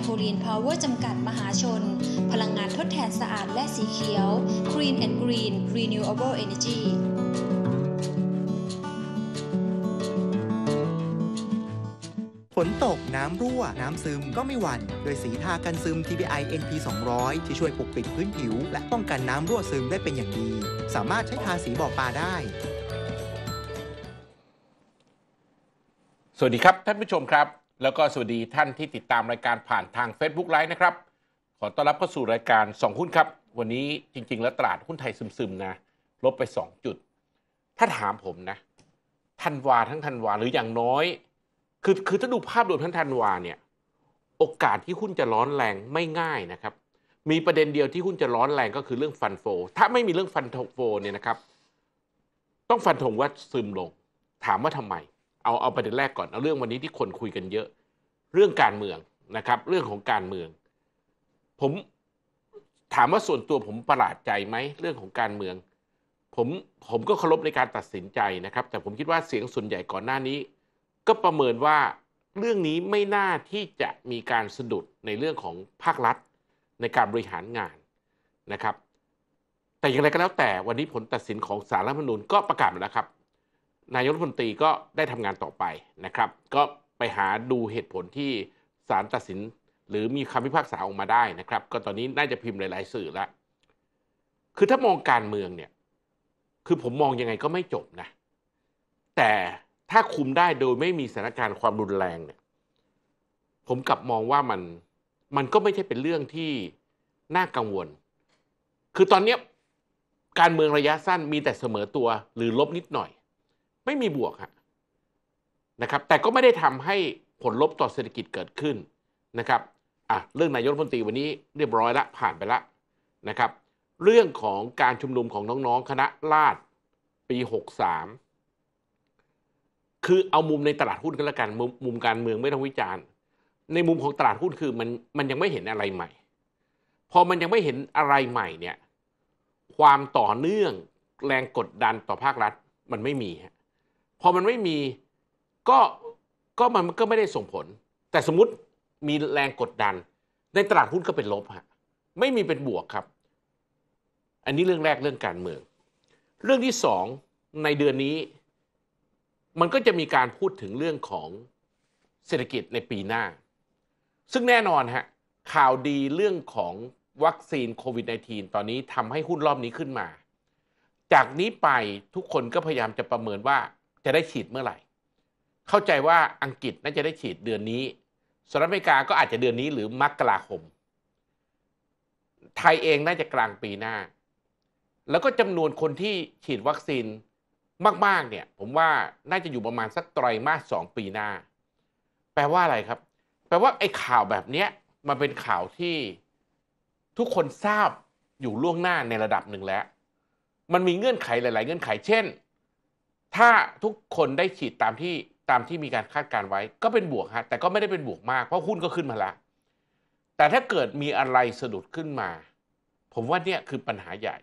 โพลีนพาวเวอร์จำกัดมหาชน พลังงานทดแทนสะอาดและสีเขียว Green and Green Renewable Energy ฝนตกน้ำรั่วน้ำซึมก็ไม่หวัน่นโดยสีทากันซึม TBI NP 200ที่ช่วยปกปิดพื้นผิวและป้องกันน้ำรั่วซึมได้เป็นอย่างดี สามารถใช้ทาสีบ่อปลาได้ สวัสดีครับท่านผู้ชมครับแล้วก็สวัสดีท่านที่ติดตามรายการผ่านทาง Facebook ไลฟ์นะครับ ขอต้อนรับเข้าสู่รายการ 2 หุ้นครับ วันนี้จริงๆแล้วตลาดหุ้นไทยซึมๆนะลบไป 2 จุด ถ้าถามผมนะ ทันวาทั้งทันวาหรืออย่างน้อย คือคือถ้าดูภาพรวมทั้งทันวาเนี่ยโอกาสที่หุ้นจะร้อนแรงไม่ง่ายนะครับ มีประเด็นเดียวที่หุ้นจะร้อนแรงก็คือเรื่องฟันโฟ ถ้าไม่มีเรื่องฟันโฟเนี่ยนะครับ ต้องฟันธงว่าซึมลง ถามว่าทำไมเอาเอาประเด็นแรกก่อนเอาเรื่องวันนี้ที่คนคุยกันเยอะเรื่องการเมืองนะครับเรื่องของการเมือง ผมถามว่าส่วนตัวผมประหลาดใจไหมเรื่องของการเมือง ผมผมก็เคารพในการตัดสินใจนะครับ แต่ผมคิดว่าเสียงส่วนใหญ่ก่อนหน้านี้ ก็ประเมินว่าเรื่องนี้ไม่น่าที่จะมีการสะดุดในเรื่องของภาครัฐในการบริหารงานนะครับ แต่อย่างไรก็แล้วแต่วันนี้ผลตัดสินของสารรัฐมนูญก็ประกาศแล้วครับนายกรัฐมนตรีก็ได้ทำงานต่อไปนะครับ ก็ไปหาดูเหตุผลที่ศาลตัดสิน หรือมีคำพิพากษาออกมาได้นะครับ ก็ตอนนี้น่าจะพิมพ์หลายๆ สื่อละคือถ้ามองการเมืองเนี่ย คือผมมองยังไงก็ไม่จบนะ แต่ถ้าคุมได้โดยไม่มีสถานการณ์ความรุนแรงเนี่ยผมกลับมองว่ามันมันก็ไม่ใช่เป็นเรื่องที่น่ากังวล คือตอนนี้การเมืองระยะสั้นมีแต่เสมอตัวหรือลบนิดหน่อยไม่มีบวกนะครับ แต่ก็ไม่ได้ทำให้ผลลบต่อเศรษฐกิจเกิดขึ้นนะครับอ่ะเรื่องนายกรัฐมนตรีวันนี้เรียบร้อยละผ่านไปละนะครับ เรื่องของการชุมนุมของน้องๆคณะราษฎรปี63คือเอามุมในตลาดหุ้นก็แล้วกันมุมมุมการเมืองไม่ต้องวิจารณ์ในมุมของตลาดหุ้นคือมันมันยังไม่เห็นอะไรใหม่ พอมันยังไม่เห็นอะไรใหม่เนี่ย ความต่อเนื่องแรงกดดันต่อภาครัฐมันไม่มีฮะพอมันไม่มีก็ก็มันก็ไม่ได้ส่งผล แต่สมมติมีแรงกดดัน ในตลาดหุ้นก็เป็นลบฮะ ไม่มีเป็นบวกครับ อันนี้เรื่องแรกเรื่องการเมือง เรื่องที่สองในเดือนนี้ มันก็จะมีการพูดถึงเรื่องของเศรษฐกิจในปีหน้า ซึ่งแน่นอนฮะข่าวดีเรื่องของวัคซีนโควิด -19 ตอนนี้ทำให้หุ้นรอบนี้ขึ้นมา จากนี้ไปทุกคนก็พยายามจะประเมินว่าจะได้ฉีดเมื่อไหร่ เข้าใจว่าอังกฤษน่าจะได้ฉีดเดือนนี้ สหรัฐอเมริกาก็อาจจะเดือนนี้หรือมกราคม ไทยเองน่าจะกลางปีหน้า แล้วก็จำนวนคนที่ฉีดวัคซีนมากๆเนี่ย ผมว่าน่าจะอยู่ประมาณสักไตรมาสสองปีหน้า แปลว่าอะไรครับ แปลว่าไอ้ข่าวแบบนี้มันเป็นข่าวที่ทุกคนทราบอยู่ล่วงหน้าในระดับหนึ่งแล้ว มันมีเงื่อนไขหลายๆเงื่อนไขเช่นถ้าทุกคนได้ฉีดตามที่ตามที่มีการคาดการไว้ก็เป็นบวกฮะแต่ก็ไม่ได้เป็นบวกมากเพราะหุ้นก็ขึ้นมาละแต่ถ้าเกิดมีอะไรสะดุดขึ้นมา ผมว่าเนี่ย คือปัญหาใหญ่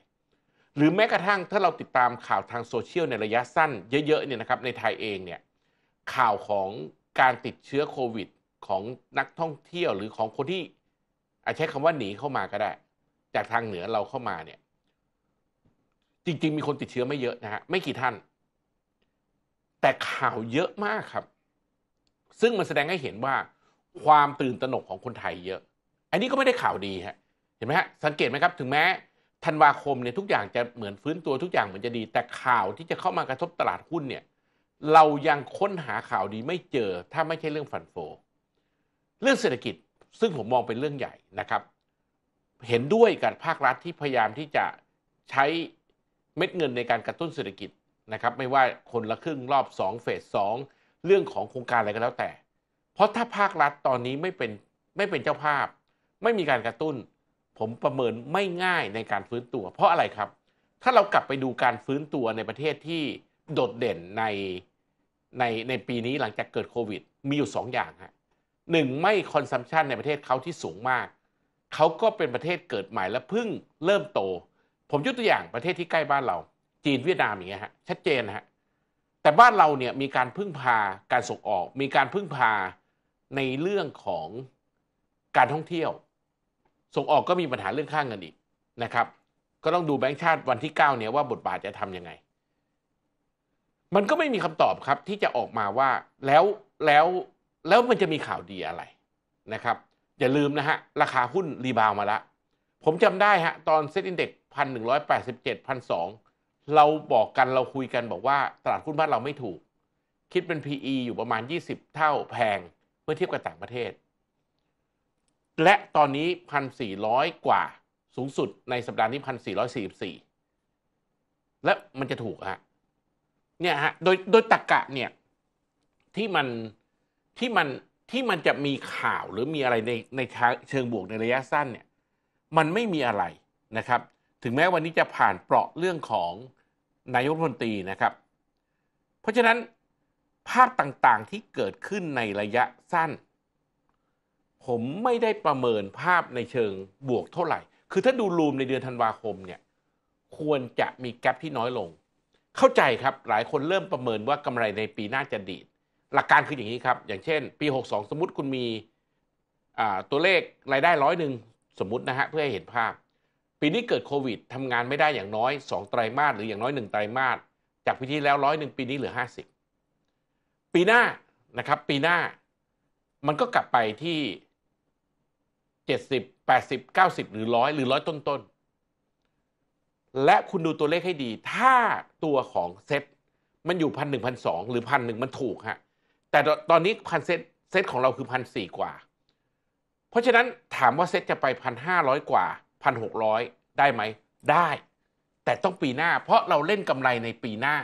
หรือแม้กระทั่งถ้าเราติดตามข่าวทางโซเชียลในระยะสั้นเยอะๆเนี่ยนะครับในไทยเองเนี่ยข่าวของการติดเชื้อโควิดของนักท่องเที่ยวหรือของคนที่ อาจใช้คำว่าหนีเข้ามาก็ได้ จากทางเหนือเราเข้ามาเนี่ย จริงๆ มีคนติดเชื้อไม่เยอะนะฮะไม่กี่ท่านแต่ข่าวเยอะมากครับ ซึ่งมันแสดงให้เห็นว่า ความตื่นตระหนกของคนไทยเยอะ อันนี้ก็ไม่ได้ข่าวดีฮะเห็นไหมฮะสังเกตไหมครับ ถึงแม้ธันวาคมเนี่ยทุกอย่างจะเหมือนฟื้นตัวทุกอย่างเหมือนจะดี แต่ข่าวที่จะเข้ามากระทบตลาดหุ้นเนี่ยเรายังค้นหาข่าวดีไม่เจอถ้าไม่ใช่เรื่องฟันโฟ เรื่องเศรษฐกิจ ซึ่งผมมองเป็นเรื่องใหญ่นะครับ เห็นด้วยกับภาครัฐที่พยายามที่จะใช้เม็ดเงินในการกระตุ้นเศรษฐกิจนะครับไม่ว่าคนละครึ่งรอบ 2 เฟส 2 เรื่องของโครงการอะไรก็แล้วแต่ เพราะถ้าภาครัฐตอนนี้ไม่เป็นไม่เป็นเจ้าภาพ ไม่มีการกระตุ้น ผมประเมินไม่ง่ายในการฟื้นตัว เพราะอะไรครับ ถ้าเรากลับไปดูการฟื้นตัวในประเทศที่โดดเด่นในในในปีนี้หลังจากเกิดโควิดมีอยู่ 2ออย่างฮะหนึ่งไม่คอนซัมชันในประเทศเขาที่สูงมากเขาก็เป็นประเทศเกิดใหม่และเพิ่งเริ่มโต ผมยกตัวอย่างประเทศที่ใกล้บ้านเราจีนเวียดนามอย่างเงี้ยฮะชัดเจนฮะแต่บ้านเราเนี่ยมีการพึ่งพาการส่งออก มีการพึ่งพาในเรื่องของการท่องเที่ยว ส่งออกก็มีปัญหาเรื่องข้างเงินอีกนะครับ ก็ต้องดูแบงค์ชาติวันที่ 9 เนี่ยว่าบทบาทจะทํำยังไง มันก็ไม่มีคำตอบครับที่จะออกมาว่าแล้วแล้วแล้วมันจะมีข่าวดีอะไรนะครับ อย่าลืมนะฮะ ราคาหุ้นรีบาวมาละผมจำได้ฮะตอนเซ็ตอินเด็กซ์พันหนึ่งร้อยแปดสิบเจ็ดพันสองเราบอกกันเราคุยกันบอกว่าตลาดหุ้นบ้านเราไม่ถูก คิดเป็น PE อยู่ประมาณ 20 เท่าแพงเมื่อเทียบกับต่างประเทศ และตอนนี้ 1,400 กว่าสูงสุดในสัปดาห์นี้1,444 และมันจะถูกฮะเนี่ยฮะ โดยโดยตรกกะเนี่ยที่มันที่มันที่มันจะมีข่าวหรือมีอะไรในในเชิงบวกในระยะสั้นเนี่ย มันไม่มีอะไรนะครับถึงแม้วันนี้จะผ่านเปราะเรื่องของนายกรัฐมนตรีนะครับ เพราะฉะนั้นภาพต่างๆที่เกิดขึ้นในระยะสั้น ผมไม่ได้ประเมินภาพในเชิงบวกเท่าไหร่ คือถ้าดูรูมในเดือนธันวาคมเนี่ยควรจะมีแกลบที่น้อยลง เข้าใจครับหลายคนเริ่มประเมินว่ากำไรในปีหน้าจะดีดหลักการคืออย่างนี้ครับ อย่างเช่น ปี 62 สมมติคุณมีตัวเลขรายได้ร้อยหนึ่งสมมตินะฮะเพื่อให้เห็นภาพปีนี้เกิดโควิดทำงานไม่ได้อย่างน้อย 2 ไตรมาสหรืออย่างน้อย1ไตรมาสจากปีที่แล้วร้อยหนึ่งปีนี้เหลือ 50 ปีหน้านะครับปีหน้ามันก็กลับไปที่ 70 80 90 หรือร้อยหรือร้อยต้นต้นและคุณดูตัวเลขให้ดีถ้าตัวของเซ็ตมันอยู่พันหนึ่งพันสองหรือพันหนึ่งมันถูกฮะแต่ตอนนี้พันเซ็ตเซ็ตของเราคือพันสี่กว่า เพราะฉะนั้นถามว่าเซ็ตจะไปพันห้าร้อยกว่าพันหกร้อยได้ไหม ได้ แต่ต้องปีหน้าเพราะเราเล่นกำไรในปีหน้า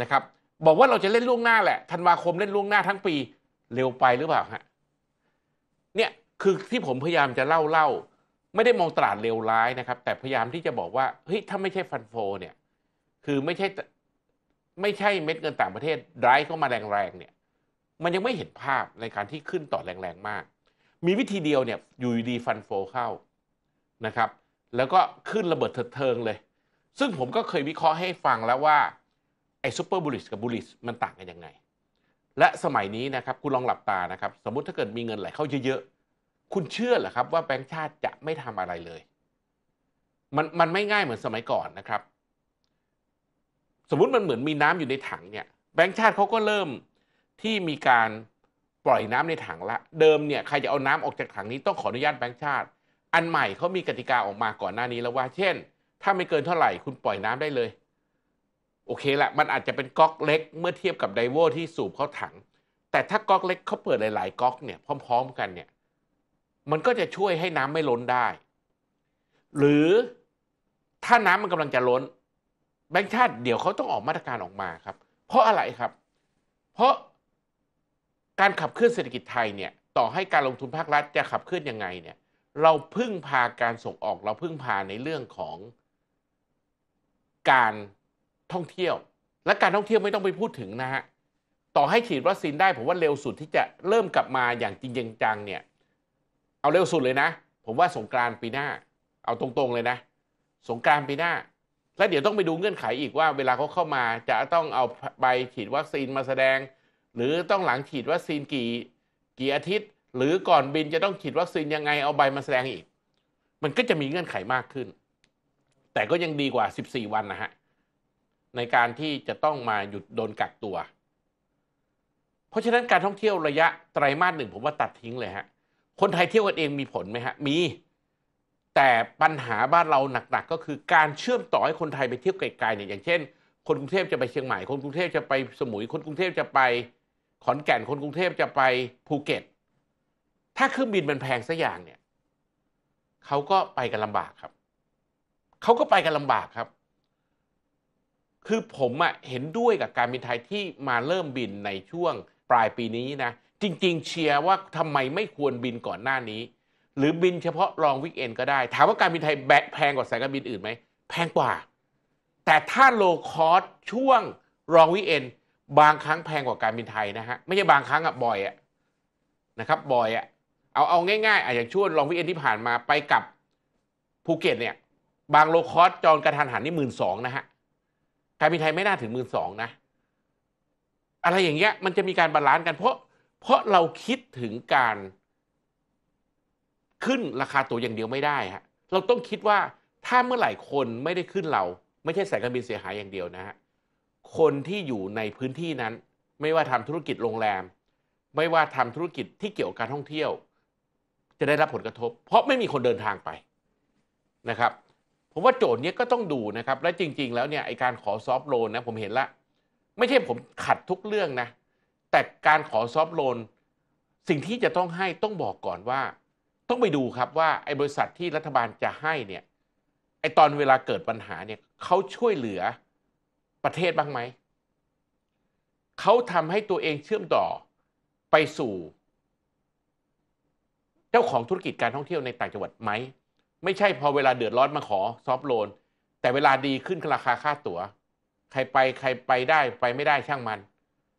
นะครับ บอกว่าเราจะเล่นล่วงหน้าแหละธันวาคมเล่นล่วงหน้าทั้งปีเร็วไปหรือเปล่าฮะเนี่ยคือที่ผมพยายามจะเล่าเล่าไม่ได้มองตลาดเลวร้ายนะครับ แต่พยายามที่จะบอกว่าเฮ้ยถ้าไม่ใช่ฟันโฟเนี่ย คือไม่ใช่ไม่ใช่เม็ดเงินต่างประเทศไร้เข้ามาแรงๆเนี่ย มันยังไม่เห็นภาพในการที่ขึ้นต่อแรงๆมาก มีวิธีเดียวเนี่ยอยู่ดีฟันโฟเข้านะครับแล้วก็ขึ้นระเบิดเถิดเทิงเลย ซึ่งผมก็เคยวิเคราะห์ให้ฟังแล้วว่าไอ้ซูเปอร์บูลิสกับบูลิสมันต่างกันยังไง และสมัยนี้นะครับ คุณลองหลับตานะครับ สมมติถ้าเกิดมีเงินไหลเข้าเยอะ ๆ คุณเชื่อเหรอครับว่าแบงก์ชาติจะไม่ทำอะไรเลยมันมันไม่ง่ายเหมือนสมัยก่อนนะครับ สมมุติมันเหมือนมีน้ำอยู่ในถังเนี่ยแบงก์ชาติเขาก็เริ่มที่มีการปล่อยน้ำในถังละ เดิมเนี่ย ใครจะเอาน้ำออกจากถังนี้ต้องขออนุญาตแบงก์ชาติอันใหม่เขามีกติกา ออกมา ก่อนหน้านี้ แล้วว่า เช่น ถ้าไม่เกินเท่าไหร่ คุณปล่อยน้ำได้เลย โอเค ละ มันอาจจะเป็น ก๊อก เล็ก เมื่อเทียบกับ ไดโวที่สูบ เข้า ถัง แต่ถ้า ก๊อก เล็ก เขาเปิดหลาย ๆ ก๊อก เนี่ย พร้อม ๆ กัน เนี่ย มันก็จะช่วยให้น้ำไม่ล้นได้ หรือ ถ้าน้ำมันกำลังจะล้น แบงค์ชาติ เดี๋ยวเขาต้อง ออก มาตรการ ออกมา ครับ เพราะ อะไร ครับ เพราะ การ ขับ เคลื่อน เศรษฐกิจ ไทย เนี่ย ต่อ ให้ การ ลงทุนภาครัฐจะขับเคลื่อนยังไงเนี่ยเราพึ่งพาการส่งออกเราพึ่งพาในเรื่องของการท่องเที่ยว และการท่องเที่ยวไม่ต้องไปพูดถึงนะฮะต่อให้ฉีดวัคซีนได้ผมว่าเร็วสุดที่จะเริ่มกลับมาอย่างจริงจังเนี่ยเอาเร็วสุดเลยนะ ผมว่าสงกรานปีหน้าเอาตรงๆเลยนะ สงกรานปีหน้า และเดี๋ยวต้องไปดูเงื่อนไขอีกว่าเวลาเขาเข้ามาจะต้องเอาใบฉีดวัคซีนมาแสดง หรือต้องหลังฉีดวัคซีนกี่กี่อาทิตย์หรือก่อนบินจะต้องฉีดวัคซีนยังไงเอาใบมาแสดงอีก มันก็จะมีเงื่อนไขมากขึ้น แต่ก็ยังดีกว่า 14 วันนะฮะในการที่จะต้องมาหยุดโดนกักตัว เพราะฉะนั้นการท่องเที่ยวระยะไตรมาสหนึ่งผมว่าตัดทิ้งเลยฮะคนไทยเที่ยวกันเองมีผลไหมฮะมี แต่ปัญหาบ้านเราหนักๆ ก็คือการเชื่อมต่อให้คนไทยไปเที่ยวไกลๆเนี่ยอย่างเช่น คนกรุงเทพจะไปเชียงใหม่คนกรุงเทพจะไปสมุยคนกรุงเทพจะไป ขอนแก่นคนกรุงเทพจะไปภูเก็ตถ้าเครื่องบินมันแพงสักอย่างเนี่ยเขาก็ไปกันลำบากครับ เขาก็ไปกันลำบากครับ คือผมอะเห็นด้วยกับการบินไทยที่มาเริ่มบินในช่วงปลายปีนี้นะ จริงๆเชียร์ว่าทำไมไม่ควรบินก่อนหน้านี้ หรือบินเฉพาะรองวิกเอนก็ได้ ถามว่าการบินไทยแบกแพงกว่าสายการบินอื่นไหม แพงกว่า แต่ถ้าโลคอสช่วงรองวิกเอนบางครั้งแพงกว่าการบินไทยนะฮะไม่ใช่บางครั้งอะบ่อยอะนะครับบ่อยอะเอาเอาง่ายๆอย่างช่วงลองวิเอ็นที่ผ่านมาไปกับภูเก็ตเนี่ยบางโลคอสจองกระทันหันนี่หมื่นสองนะฮะการบินไทยไม่น่าถึงหมื่นสองนะ อะไรอย่างเงี้ยมันจะมีการบาลานซ์กันเพราะเพราะเราคิดถึงการขึ้นราคาตัวอย่างเดียวไม่ได้ฮะเราต้องคิดว่าถ้าเมื่อไหร่คนไม่ได้ขึ้นเรา ไม่ใช่สายการบินเสียหายอย่างเดียวนะฮะคนที่อยู่ในพื้นที่นั้น ไม่ว่าทำธุรกิจโรงแรม ไม่ว่าทำธุรกิจที่เกี่ยวกับการท่องเที่ยวจะได้รับผลกระทบ เพราะไม่มีคนเดินทางไปนะครับผมว่าโจทย์นี้ก็ต้องดูนะครับ และจริง ๆ แล้วเนี่ย ไอการขอซอฟโลนนะ ผมเห็นละ ไม่ใช่ผมขัดทุกเรื่องนะ แต่การขอซอฟโลน สิ่งที่จะต้องให้ต้องบอกก่อนว่า ต้องไปดูครับว่า ไอบริษัทที่รัฐบาลจะให้เนี่ยไอตอนเวลาเกิดปัญหาเนี่ยเขาช่วยเหลือประเทศบ้างไหมเขาทำให้ตัวเองเชื่อมต่อไปสู่จ้าของธุรกิจการท่องเที่ยวในต่างจังหวัดไหมไม่ใช่พอเวลาเดือดร้อนมาขอซอฟโลนแต่เวลาดีขึ้นราคาค่าตัว๋ว ใครไปใครไปได้ไปไม่ได้ช่างมัน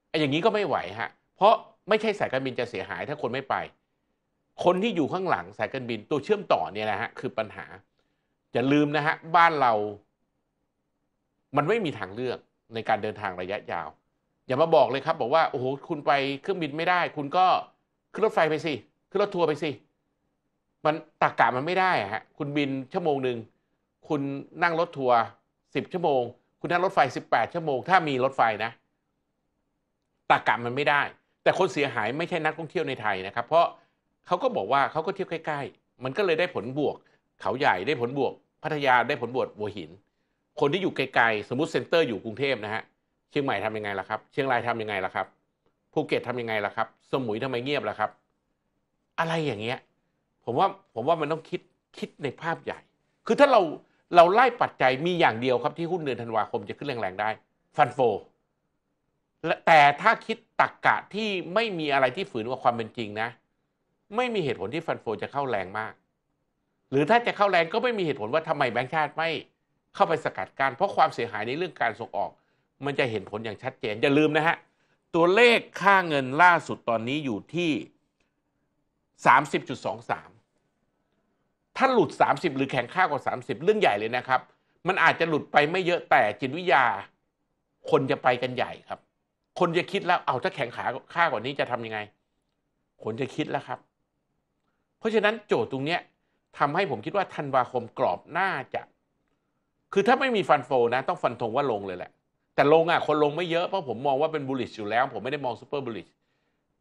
ไอ้อย่างนี้ก็ไม่ไหวฮะ เพราะไม่ใช่สายการบินจะเสียหาย ถ้าคนไม่ไป คนที่อยู่ข้างหลังสายการบินตัวเชื่อมต่อเนี่ยนะฮะคือปัญหาอย่าลืมนะฮะบ้านเรา มันไม่มีทางเลือกในการเดินทางระยะยาว อย่ามาบอกเลยครับ บอกว่าโอ้โหคุณไปเครื่องบินไม่ได้ คุณก็ขึ้นรถไฟไปสิขึ้นรถทัวร์ไปสิมันตากกะมันไม่ได้ฮะ คุณบินชั่วโมงหนึ่งคุณนั่งรถทัวร์สิบชั่วโมง คุณนั่งรถไฟสิบแปดชั่วโมงถ้ามีรถไฟนะตากะมันไม่ได้ แต่คนเสียหายไม่ใช่นักท่องเที่ยวในไทยนะครับ เพราะเขาก็บอกว่าเขาก็เที่ยวใกล้ๆมันก็เลยได้ผลบวก เขาใหญ่ได้ผลบวก พัทยาได้ผลบวกหัวหิน คนที่อยู่ไกลๆสมมติเซ็นเตอร์อยู่กรุงเทพนะฮะเชียงใหม่ทำยังไงล่ะครับ เชียงรายทำยังไงล่ะครับ ภูเก็ตทำยังไงล่ะครับ สมุยทำไมเงียบล่ะครับ อะไรอย่างเงี้ยผมว่าผมว่ามันต้องคิดคิดในภาพใหญ่ คือถ้าเราเราไล่ปัจจัยมีอย่างเดียวครับที่หุ้นเดือนธันวาคมจะขึ้นแรงๆ ได้ฟันโฟ แต่ถ้าคิดตักกะที่ไม่มีอะไรที่ฝืนกับความเป็นจริงนะ ไม่มีเหตุผลที่ฟันโฟจะเข้าแรงมาก หรือถ้าจะเข้าแรงก็ไม่มีเหตุผลว่าทำไมแบงค์ชาติไม่เข้าไปสกัดการ เพราะความเสียหายในเรื่องการส่งออก มันจะเห็นผลอย่างชัดเจนอย่าลืมนะฮะตัวเลขค่าเงินล่าสุดตอนนี้อยู่ที่30.23ถ้าหลุด 30 หรือแข็งค่ากว่า30 เรื่องใหญ่เลยนะครับ มันอาจจะหลุดไปไม่เยอะแต่จิตวิทยา คนจะไปกันใหญ่ครับ คนจะคิดแล้วเอาถ้าแข็งขา ค่ากว่านี้จะทํำยังไง คนจะคิดแล้วครับ เพราะฉะนั้นโจทย์ตรงเนี้ย ทำให้ผมคิดว่าธันวาคมกรอบน่าจะ คือถ้าไม่มีฟันโฟ นะ ต้องฟันธงว่าลงเลยแหละ แต่ลงอ่ะคนลงไม่เยอะเพราะผมมองว่าเป็นบูลลิชอยู่แล้ว ผมไม่ได้มองซูเปอร์บูลลิช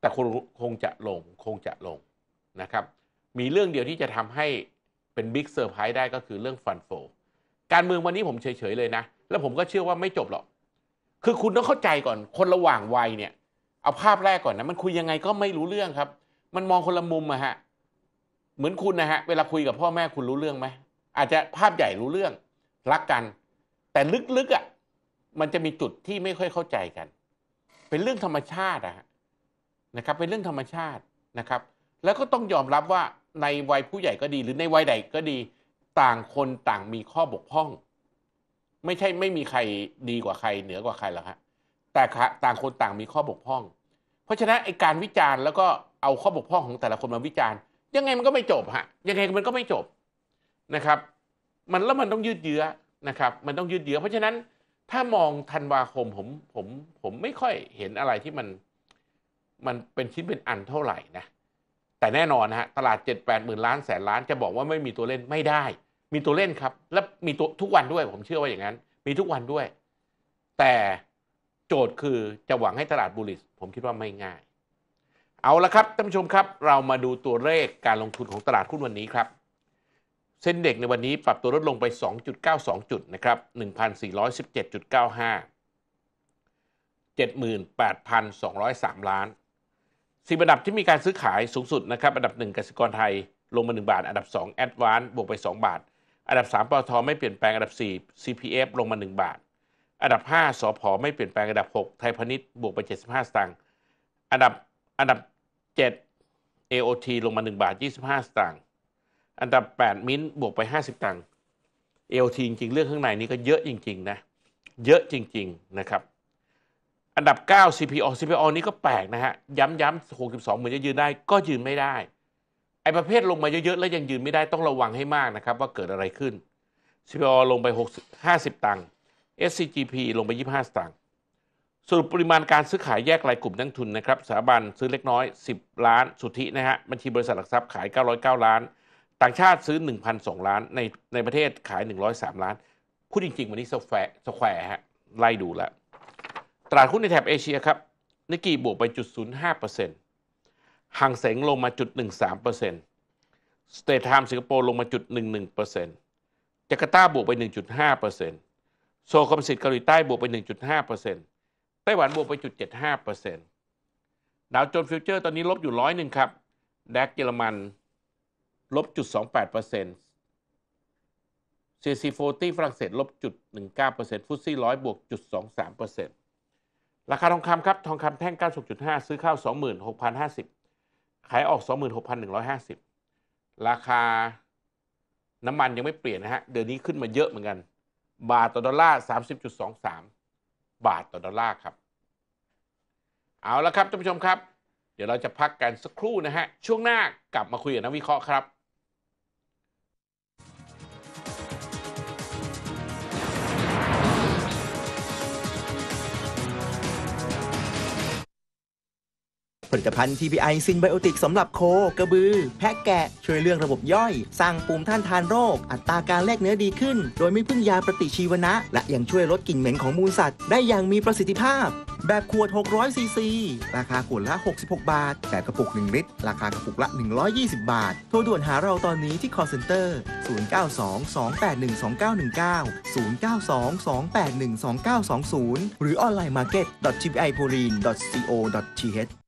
แต่คนคงจะลงคงจะลงนะครับ มีเรื่องเดียวที่จะทำให้เป็นบิ๊กเซอร์ไพรส์ได้ก็คือเรื่องฟันโฟการเมืองวันนี้ผมเฉยๆ เลยนะ แล้วผมก็เชื่อว่าไม่จบหรอก คือคุณต้องเข้าใจก่อน คนระหว่างวัยเนี่ย เอาภาพแรกก่อนนะ มันคุยยังไงก็ไม่รู้เรื่องครับ มันมองคนละมุมอะฮะ เหมือนคุณนะฮะ เวลาคุยกับพ่อแม่คุณรู้เรื่องไหมอาจจะภาพใหญ่รู้เรื่อง รักกัน แต่ลึกๆอะ่ะมันจะมีจุดที่ไม่ค่อยเข้าใจกัน เป็นเรื่องธรรมชาติอะนะครับ เป็นเรื่องธรรมชาตินะครับ แล้วก็ต้องยอมรับว่าในวัยผู้ใหญ่ก็ดีหรือในวัยใดก็ดี ต่างคนต่างมีข้อบกพร่อง ไม่ใช่ไม่มีใครดีกว่าใครเหนือกว่าใครหรอกฮะแต่ต่างคนต่างมีข้อบกพร่อง เพราะฉะนั้นไอการวิจารณ์แล้วก็เอาข้อบกพร่องของแต่ละคนมาวิจารณ์ยังไงมันก็ไม่จบฮะยังไงมันก็ไม่จบนะครับ มันแล้วมันต้องยืดเยื้อนะครับ มันต้องยืดเยื้อเพราะฉะนั้นถ้ามองธันวาคมผมผมผมไม่ค่อยเห็นอะไรที่มัน มันเป็นชิ้นเป็นอันเท่าไหร่นะแต่แน่นอนฮะตลาด 7 8หมื่นล้านแสนล้าน จะบอกว่าไม่มีตัวเล่นไม่ได้ มีตัวเล่นครับ และมีตัวทุกวันด้วยผมเชื่อว่าอย่างนั้นมีทุกวันด้วย แต่โจทย์คือจะหวังให้ตลาดบูลลิสผมคิดว่าไม่ง่าย เอาละครับท่านผู้ชมครับเรามาดูตัวเลขการลงทุนของตลาดหุ้นวันนี้ครับเส้นเด็กในวันนี้ ปรับตัวลดลงไป 2.92 จุดนะครับ1,417.95 78,203ล้านสิบอันดับที่มีการซื้อขายสูงสุดนะครับอันดับหนึ่งกสิกรไทยลงมา1 บาท อันดับ2 a d v a n c e บวกไป 2 บาทอันดับ3ปตทไม่เปลี่ยนแปลง อันดับ 4 CPF ลงมา 1 บาท อันดับ5สอพอไม่เปลี่ยนแปลง อันดับ 6 ไทยพนณิชย์บวกไป 75 สตางค์อันดับอันดับ 7 AOT ลงมา 1 บาท 25 สตางค์อันดับ 8 มิ้นบวกไป 50ตังค์ AOT จริง ๆเรื่องข้างในนี้ก็เยอะจริง ๆ นะ เยอะจริงๆนะครับอันดับ 9 CPO CPO นี้ก็แปลกนะฮะย้ำๆ62เหมือนจะยืนได้ก็ยืนไม่ได้ ไอ้ประเภทลงมาเยอะ ๆ แล้วยังยืนไม่ได้ต้องระวังให้มากนะครับ ว่าเกิดอะไรขึ้น CPO ลงไป6 50ตังค์ SCGP ลงไป 25สตังค์ สรุปปริมาณการซื้อขายแยกรายกลุ่มนักทุนนะครับ สถาบันซื้อเล็กน้อย 10 ล้านสุทธินะฮะ บัญชีบริษัทหลักทรัพย์ขาย909 ล้าน ต่างชาติซื้อ1,002ล้านในในประเทศขาย 103 ล้าน พูดจริงๆวันนี้สแควร์ฮะไล่ดูแล้วตลาดหุ้นในแถบเอเชียครับ นิกกี้บวกไปจุดศูนย์ห้าเเปอร์์ซ็นตหังเสงลงมาจุดหนึ่งสามเปอร์เซ็นต์สเตทมสิงคโปร์ลงมาจุดหหนนนึึ่่งงเเปอร์ซ็ต์จาการ์ตาบวกไปหหนนึ่งจุด้าเเปอร์ซ็ต์โซคอมสิตเกาหลีใต้บวกไปหหนนึ่งจุด้าเเปอร์ซ็ต์ไต้หวันบวกไปจุดเจ็ดห้าเปอร์วโจนส์ฟิวเจอร์ตอนนี้ลบอยู่ร้อยหนึ่งครับแดกเยอรมันลบจุดสองแปดเปอร์เซ็นต์ซีซีโฟตี้ฝรั่งเศสลบจุดหนึ่งเก้าเปอร์เซ็นต์ฟุตซี่ร้อยบวกจุดสองสามเปอร์เซ็นต์ราคาทองคำครับ ทองคำแท่ง96.5 ซื้อเข้า 26,050 ขายออก 26,150 ราคาน้ำมันยังไม่เปลี่ยนนะฮะ เดือนนี้ขึ้นมาเยอะเหมือนกัน บาทต่อดอลลาร์ 30.23 บาทต่อดอลลาร์ครับ เอาละครับท่านผู้ชมครับ เดี๋ยวเราจะพักกันสักครู่นะฮะ ช่วงหน้ากลับมาคุยกับนักวิเคราะห์ครับผลิตภัณฑ์ TPI ซินไบโอติกสำหรับโคกระบือ แพะแกะ ช่วยเรื่องระบบย่อย สร้างุูมท่านทานโรค อัตราการแลกเนื้อดีขึ้น โดยไม่พึ่งยาปฏิชีวนะ และยังช่วยลดกลิ่นเหม็นของมูลสัตว์ได้อย่างมีประสิทธิภาพ แบบขวด600ซีซีราคาขวดละ 66 บาท แต่กระปุก 1 ลิตร ราคากระปุกละ 120 บาท โทรด่วนหาเราตอนนี้ที่ call center 0922812919 0922812920 หรืออ online market tpipolin co th